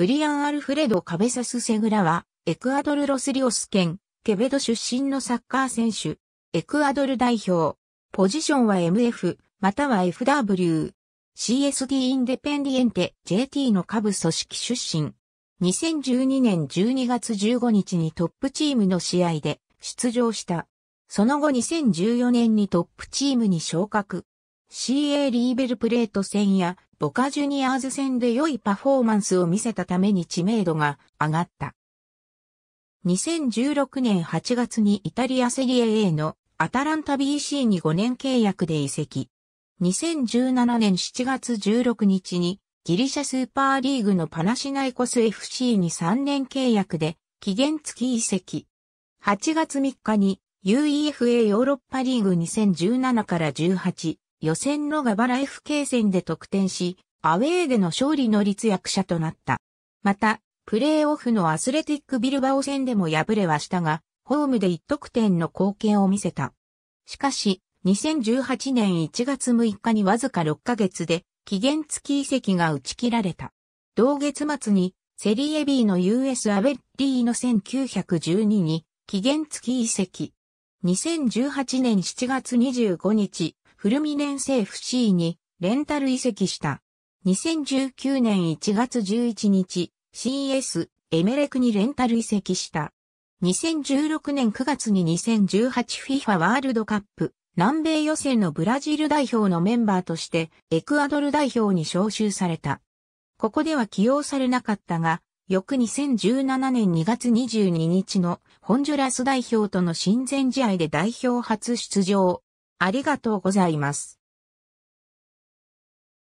ブリアン・アルフレド・カベサス・セグラは、エクアドル・ロスリオス県、ケベド出身のサッカー選手、エクアドル代表、ポジションは MF、または FW、CSD インデペンディエンテ JT の下部組織出身。2012年12月15日にトップチームの試合で出場した。その後2014年にトップチームに昇格。CA リーベルプレート戦やボカジュニアーズ戦で良いパフォーマンスを見せたために知名度が上がった。2016年8月にイタリアセリエ A のアタランタ BC に5年契約で移籍。2017年7月16日にギリシャスーパーリーグのパナシナイコス FC に3年契約で期限付き移籍。8月3日に UEFA ヨーロッパリーグ2017から18予選のガバラ FK 戦で得点し、アウェーでの勝利の立役者となった。また、プレーオフのアスレティックビルバオ戦でも敗れはしたが、ホームで1得点の貢献を見せた。しかし、2018年1月6日にわずか6ヶ月で、期限付き移籍が打ち切られた。同月末に、セリエ B の US アベッリーの1912に、期限付き移籍。2018年7月25日、フルミネンセ FC にレンタル移籍した。2019年1月11日、CS、エメレクにレンタル移籍した。2016年9月に 2018FIFA ワールドカップ南米予選のブラジル代表のメンバーとしてエクアドル代表に招集された。ここでは起用されなかったが、翌2017年2月22日のホンジュラス代表との親善試合で代表初出場。ありがとうございます。